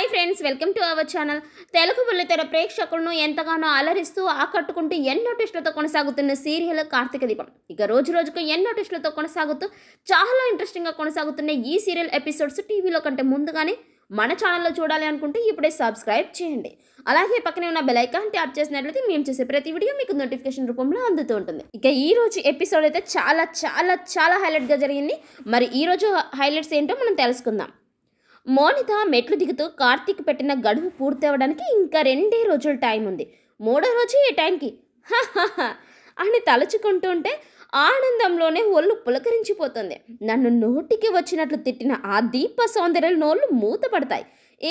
hi friends welcome to our channel Telugu బుల్లితెర ప్రేక్షకులను ఎంతగానో అలరిస్తూ ఆకట్టుకుంటూ ఎన్నో టెస్టులతో కొనసాగుతున్న సీరియల్ కార్తీక దీపం ఇక రోజు రోజుకు ఎన్నో టెస్టులతో కొనసాగుతూ చాలా ఇంట్రెస్టింగ్గా కొనసాగుతున్న ఈ సీరియల్ ఎపిసోడ్స్ టీవీలో కంటే ముందుగానే మన ఛానల్లో చూడాలి అనుకుంటే ఇప్పుడే సబ్స్క్రైబ్ చేయండి అలాగే పక్కనే ఉన్న బెలైకాన్ ట్యాప్ చేసినట్లయితే మేము చేసే ప్రతి వీడియో మీకు నోటిఫికేషన్ రూపంలో అందుతూ ఉంటుంది ఇక ఈ రోజు ఎపిసోడ్ అయితే చాలా చాలా చాలా హైలైట్గా జరిగింది మరి ఈరోజు హైలైట్స్ ఏంటో మనం తెలుసుకుందాం మోనిత మెట్లు దిగుతూ కార్తీక్ పెట్టిన గడువు పూర్తవడానికి ఇంకా రెండే రోజుల టైం ఉంది మూడో రోజు ఏ టైంకి అని తలుచుకుంటుంటే ఆనందంలోనే ఒళ్ళు పులకరించిపోతుంది నన్ను నోటికి వచ్చినట్లు తిట్టిన ఆ దీప సౌందర్యాల నోళ్ళు మూతపడతాయి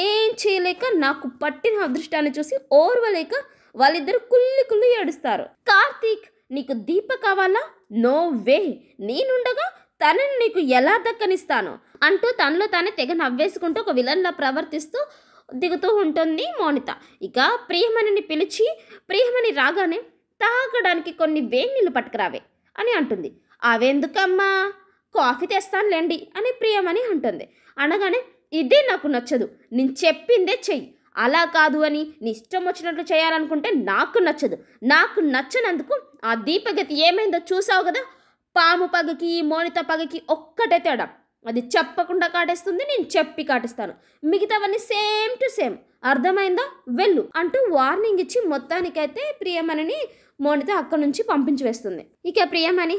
ఏం చేయలేక నాకు పట్టిన అదృష్టాన్ని చూసి ఓర్వలేక వాళ్ళిద్దరు కుల్లి కుల్లి ఏడుస్తారు కార్తీక్ నీకు దీప కావాలా నో వే నేనుండగా తనని నీకు ఎలా దక్కనిస్తాను అంటూ తనలో తానే తెగ నవ్వేసుకుంటూ ఒక విలన్లా ప్రవర్తిస్తూ దిగుతూ ఉంటుంది మౌనిత ఇక ప్రియమణిని పిలిచి ప్రియమణి రాగానే తాగడానికి కొన్ని వేణిళ్ళు పట్టుకురావే అని అంటుంది అవెందుకమ్మా కాఫీ తెస్తానులేండి అని ప్రియమణి అంటుంది అనగానే ఇదే నాకు నచ్చదు నేను చెప్పిందే చెయ్యి అలా కాదు అని నీ ఇష్టం వచ్చినట్లు చేయాలనుకుంటే నాకు నచ్చదు నాకు నచ్చనందుకు ఆ దీపగతి ఏమైందో చూసావు కదా పాము పగకి మోనిత పగకి ఒక్కటే తేడా అది చెప్పకుండా కాటేస్తుంది నేను చెప్పి కాటేస్తాను మిగతావన్నీ సేమ్ టు సేమ్ అర్థమైందా వెళ్ళు అంటూ వార్నింగ్ ఇచ్చి మొత్తానికైతే ప్రియమణిని మోనిత అక్కడి నుంచి పంపించి వేస్తుంది ఇక ప్రియమణి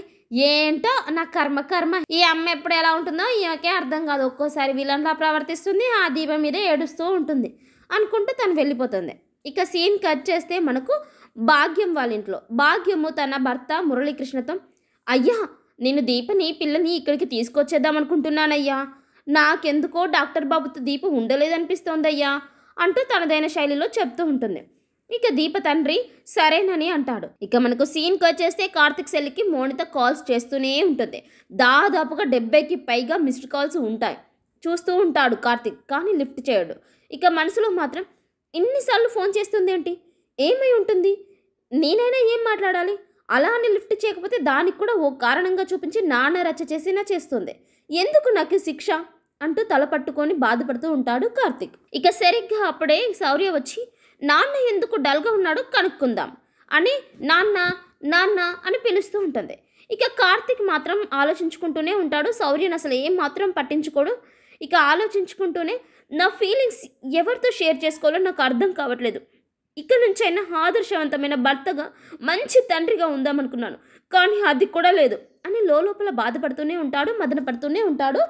ఏంటో నా కర్మ కర్మ ఈ అమ్మ ఎప్పుడు ఎలా ఉంటుందో ఈమెకే అర్థం కాదు ఒక్కోసారి విలన్లా ప్రవర్తిస్తుంది ఆ దీపం మీద ఏడుస్తూ ఉంటుంది అనుకుంటూ తను వెళ్ళిపోతుంది ఇక సీన్ కట్ చేస్తే మనకు భాగ్యం వాళ్ళ ఇంట్లో భాగ్యము తన భర్త మురళీకృష్ణతో అయ్యా నేను దీపని పిల్లని ఇక్కడికి తీసుకొచ్చేద్దాం అనుకుంటున్నానయ్యా నాకెందుకో డాక్టర్ బాబుతో దీప ఉండలేదనిపిస్తోందయ్యా అంటూ తనదైన శైలిలో చెప్తూ ఉంటుంది ఇక దీప తండ్రి సరేనని అంటాడు ఇక మనకు సీన్కి వచ్చేస్తే కార్తిక్ సెల్కి మోనిత కాల్స్ చేస్తూనే ఉంటుంది దాదాపుగా డెబ్బైకి పైగా మిస్డ్ కాల్స్ ఉంటాయి చూస్తూ ఉంటాడు కార్తిక్ కానీ లిఫ్ట్ చేయడు ఇక మనసులో మాత్రం ఇన్నిసార్లు ఫోన్ చేస్తుంది ఏంటి ఏమై ఉంటుంది నేనైనా ఏం మాట్లాడాలి అలా అని లిఫ్ట్ చేయకపోతే దానికి కూడా ఓ కారణంగా చూపించి నాన్న రచ్చ చేసినా చేస్తుంది ఎందుకు నాకు శిక్ష అంటూ తల పట్టుకొని బాధపడుతూ ఉంటాడు కార్తిక్ ఇక సరిగ్గా అప్పుడే శౌర్య వచ్చి నాన్న ఎందుకు డల్గా ఉన్నాడో కనుక్కుందాం అని నాన్న నాన్న అని పిలుస్తూ ఉంటుంది ఇక కార్తిక్ మాత్రం ఆలోచించుకుంటూనే ఉంటాడు శౌర్యను అసలు ఏం మాత్రం పట్టించుకోడు ఇక ఆలోచించుకుంటూనే నా ఫీలింగ్స్ ఎవరితో షేర్ చేసుకోవాలో నాకు అర్థం కావట్లేదు ఇక్కడి నుంచైనా ఆదర్శవంతమైన భర్తగా మంచి తండ్రిగా ఉందామనుకున్నాను కానీ అది కూడా లేదు అని లోపల బాధపడుతూనే ఉంటాడు మదనపడుతూనే ఉంటాడు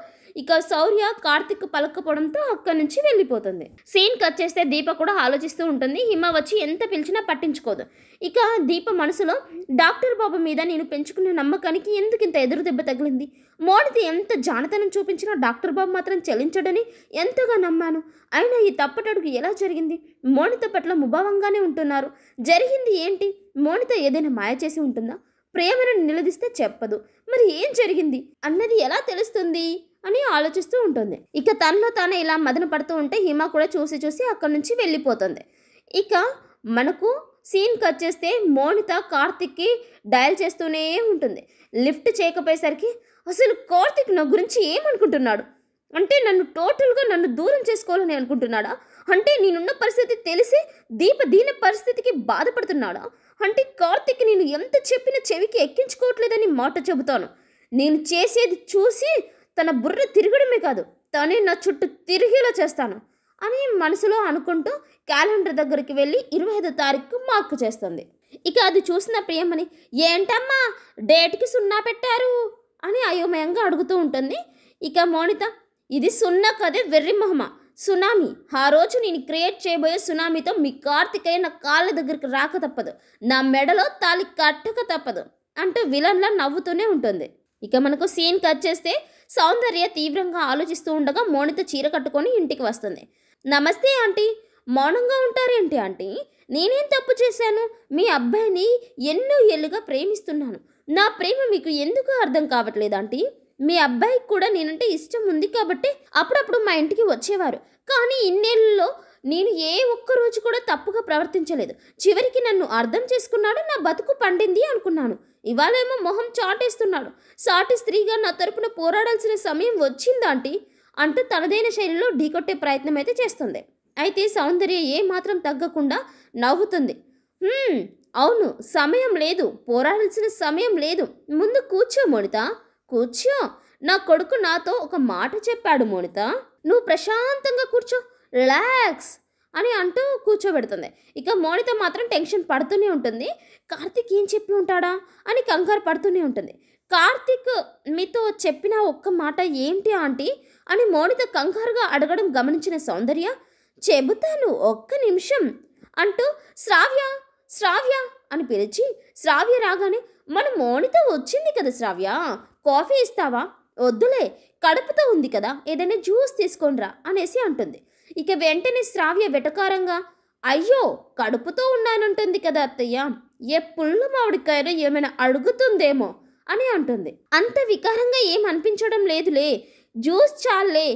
ఇక శౌర్య కార్తిక్ పలకపోవడంతో అక్కడి నుంచి వెళ్ళిపోతుంది సీన్ కట్ చేస్తే దీప కూడా ఆలోచిస్తూ ఉంటుంది హిమ వచ్చి ఎంత పిలిచినా పట్టించుకోదు ఇక దీప మనసులో డాక్టర్ బాబు మీద నేను పెంచుకున్న నమ్మకానికి ఎందుకు ఇంత ఎదురు దెబ్బ తగిలింది మోడీది ఎంత జానతనం చూపించినా డాక్టర్ బాబు మాత్రం చెల్లించడని ఎంతగా నమ్మాను అయినా ఈ తప్పటడుగు ఎలా జరిగింది మోనిత పట్ల ముభావంగానే ఉంటున్నారు జరిగింది ఏంటి మోనిత ఏదైనా మాయ చేసి ఉంటుందా ప్రేమను నిలదీస్తే చెప్పదు మరి ఏం జరిగింది అన్నది ఎలా తెలుస్తుంది అని ఆలోచిస్తూ ఉంటుంది ఇక తనలో తాను ఇలా మదన పడుతూ ఉంటే హిమ కూడా చూసి చూసి అక్కడి నుంచి వెళ్ళిపోతుంది ఇక మనకు సీన్ కట్ చేస్తే మోనిత కార్తిక్కి డయల్ చేస్తూనే ఉంటుంది లిఫ్ట్ చేయకపోయేసరికి అసలు కార్తిక్ నా గురించి ఏమనుకుంటున్నాడు అంటే నన్ను టోటల్గా నన్ను దూరం చేసుకోవాలని అనుకుంటున్నాడా అంటే నేనున్న పరిస్థితి తెలిసి దీప దీన పరిస్థితికి బాధపడుతున్నాడా అంటే కార్తిక్ నేను ఎంత చెప్పినా చెవికి ఎక్కించుకోవట్లేదని మాట చెబుతాను నేను చేసేది చూసి తన బుర్ర తిరగడమే కాదు తనే నా చుట్టూ తిరిగేలా చేస్తాను అని మనసులో అనుకుంటూ క్యాలెండర్ దగ్గరికి వెళ్ళి ఇరవై ఐదో తారీఖు మార్కు చేస్తుంది ఇక అది చూసిన ప్రియమని ఏంటమ్మా డేట్కి సున్నా పెట్టారు అని అయోమయంగా అడుగుతూ ఉంటుంది ఇక మౌనిత ఇది సున్నా కదే వెర్రి మొహమ సునామీ ఆ రోజు నేను క్రియేట్ చేయబోయే సునామీతో మీ కార్తికయ్య నా కాళ్ళ దగ్గరికి రాక తప్పదు నా మెడలో తాలి కట్టక తప్పదు అంటూ విలన్లా నవ్వుతూనే ఉంటుంది ఇక మనకు సీన్ కట్ చేస్తే సౌందర్య తీవ్రంగా ఆలోచిస్తూ ఉండగా మౌనిత చీర కట్టుకొని ఇంటికి వస్తుంది నమస్తే ఆంటీ మౌనంగా ఉంటారేంటి ఆంటీ నేనేం తప్పు చేశాను మీ అబ్బాయిని ఎన్నో ఏళ్ళుగా ప్రేమిస్తున్నాను నా ప్రేమ మీకు ఎందుకు అర్థం కావట్లేదు ఆంటీ మీ అబ్బాయికి కూడా నేనంటే ఇష్టం ఉంది కాబట్టి అప్పుడప్పుడు మా ఇంటికి వచ్చేవారు కానీ ఇన్నేళ్ళలో నేను ఏ ఒక్క రోజు కూడా తప్పుగా ప్రవర్తించలేదు చివరికి నన్ను అర్థం చేసుకున్నాడు నా బతుకు పండింది అనుకున్నాను ఇవాళేమో మొహం చాటేస్తున్నాడు సాటి స్త్రీగా నా తరపున పోరాడాల్సిన సమయం వచ్చిందాంటి అంటూ తనదైన శైలిలో ఢీకొట్టే ప్రయత్నం అయితే చేస్తుంది అయితే సౌందర్య ఏమాత్రం తగ్గకుండా నవ్వుతుంది అవును సమయం లేదు పోరాడాల్సిన సమయం లేదు ముందు కూర్చో మోనిత కూర్చో నా కొడుకు నాతో ఒక మాట చెప్పాడు మోనిత నువ్వు ప్రశాంతంగా కూర్చో రిలాక్స్ అని అంటూ కూర్చోబెడుతుంది ఇక మౌనిత మాత్రం టెన్షన్ పడుతూనే ఉంటుంది కార్తిక్ ఏం చెప్పి ఉంటాడా అని కంగారు పడుతూనే ఉంటుంది కార్తిక్ మీతో చెప్పిన ఒక్క మాట ఏంటి ఆంటీ అని మౌనిత కంగారుగా అడగడం గమనించిన సౌందర్య చెబుతాను ఒక్క నిమిషం అంటూ శ్రావ్య శ్రావ్య అని పిలిచి శ్రావ్య రాగానే మన మౌనిత వచ్చింది కదా శ్రావ్య కాఫీ ఇస్తావా వద్దులే కడుపుతో ఉంది కదా ఏదైనా జ్యూస్ తీసుకోండి రా అనేసి అంటుంది ఇక వెంటనే శ్రావ్య వెటకారంగా అయ్యో కడుపుతో ఉన్నానంటుంది కదా అత్తయ్య ఏ పుళ్ళు మామిడికాయనో ఏమైనా అడుగుతుందేమో అని అంటుంది అంత వికారంగా ఏం అనిపించడం లేదులే జ్యూస్ చాలే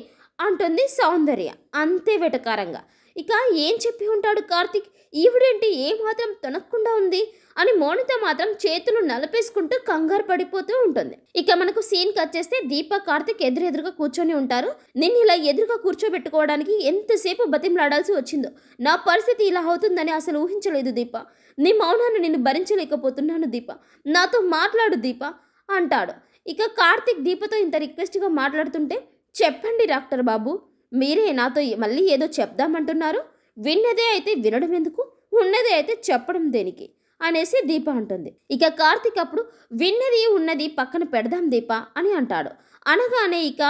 అంటుంది సౌందర్య అంతే వెటకారంగా ఇక ఏం చెప్పి ఉంటాడు కార్తిక్ ఈవిడేంటి ఏమాత్రం తొనక్కుండా ఉంది అని మౌనిత మాత్రం చేతులు నలపేసుకుంటూ కంగారు పడిపోతూ ఉంటుంది ఇక మనకు సీన్ కట్ చేస్తే దీప కార్తిక్ ఎదురెదురుగా కూర్చొని ఉంటారు నేను ఇలా ఎదురుగా కూర్చోబెట్టుకోవడానికి ఎంతసేపు బతిమలాడాల్సి వచ్చిందో నా పరిస్థితి ఇలా అవుతుందని అసలు ఊహించలేదు దీప నీ మౌనాన్ని నేను భరించలేకపోతున్నాను దీప నాతో మాట్లాడు దీప అంటాడు ఇక కార్తిక్ దీపతో ఇంత రిక్వెస్ట్గా మాట్లాడుతుంటే చెప్పండి డాక్టర్ బాబు మీరే నాతో మళ్ళీ ఏదో చెప్దామంటున్నారు విన్నదే అయితే వినడం ఎందుకు ఉన్నదే అయితే చెప్పడం దేనికి అనేసి దీప అంటుంది ఇక కార్తిక్ అప్పుడు విన్నది ఉన్నది పక్కన పెడదాం దీప అని అంటాడు అనగానే ఇక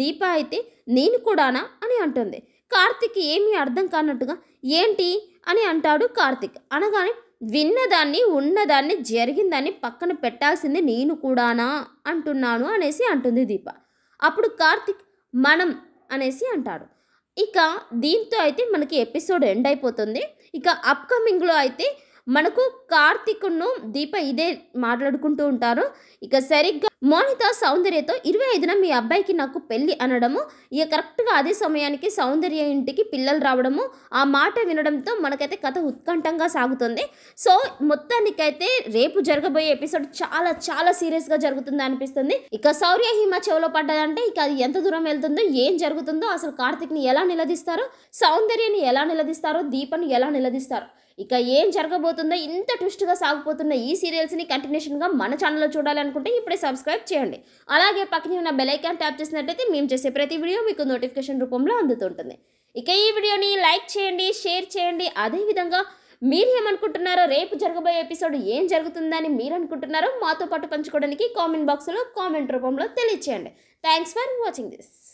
దీప అయితే నేను కూడానా అని అంటుంది కార్తిక్ ఏమీ అర్థం కానట్టుగా ఏంటి అని అంటాడు కార్తిక్ అనగానే విన్నదాన్ని ఉన్నదాన్ని జరిగిందాన్ని పక్కన పెట్టాల్సింది నేను కూడానా అంటున్నాను అనేసి అంటుంది దీప అప్పుడు కార్తిక్ మనం అనేసి అంటాడు ఇక దీంతో అయితే మనకి ఎపిసోడ్ ఎండ్ అయిపోతుంది ఇక అప్కమింగ్లో అయితే మనకు కార్తీకును దీప ఇదే మాట్లాడుకుంటూ ఉంటారు ఇక సరిగ్గా మోనిత సౌందర్యతో ఇరవై ఐదున మీ అబ్బాయికి నాకు పెళ్ళి అనడము ఇక కరెక్ట్గా అదే సమయానికి సౌందర్య ఇంటికి పిల్లలు రావడము ఆ మాట వినడంతో మనకైతే కథ ఉత్కంఠంగా సాగుతుంది సో మొత్తానికైతే రేపు జరగబోయే ఎపిసోడ్ చాలా చాలా సీరియస్గా జరుగుతుంది అనిపిస్తుంది ఇక సౌర్య హిమ చెవిలో పడ్డదంటే ఇక అది ఎంత దూరం వెళ్తుందో ఏం జరుగుతుందో అసలు కార్తీక్ని ఎలా నిలదీస్తారో సౌందర్యని ఎలా నిలదీస్తారో దీపను ఎలా నిలదీస్తారో ఇక ఏం జరగబోతుందో ఇంత ట్విస్ట్గా సాగుపోతున్న ఈ సీరియల్స్ని కంటిన్యూషన్గా మన ఛానల్లో చూడాలనుకుంటే ఇప్పుడే సబ్స్క్రైబ్ చేయండి అలాగే పక్కనే ఉన్న బెలైకాన్ ట్యాప్ చేసినట్లయితే మేము చేసే ప్రతి వీడియో మీకు నోటిఫికేషన్ రూపంలో అందుతుంటుంది ఇక ఈ వీడియోని లైక్ చేయండి షేర్ చేయండి అదేవిధంగా మీరు ఏమనుకుంటున్నారో రేపు జరగబోయే ఎపిసోడ్ ఏం జరుగుతుందని మీరు అనుకుంటున్నారో మాతో పాటు పంచుకోవడానికి కామెంట్ బాక్స్లో కామెంట్ రూపంలో తెలియచేయండి థ్యాంక్స్ ఫర్ వాచింగ్ దిస్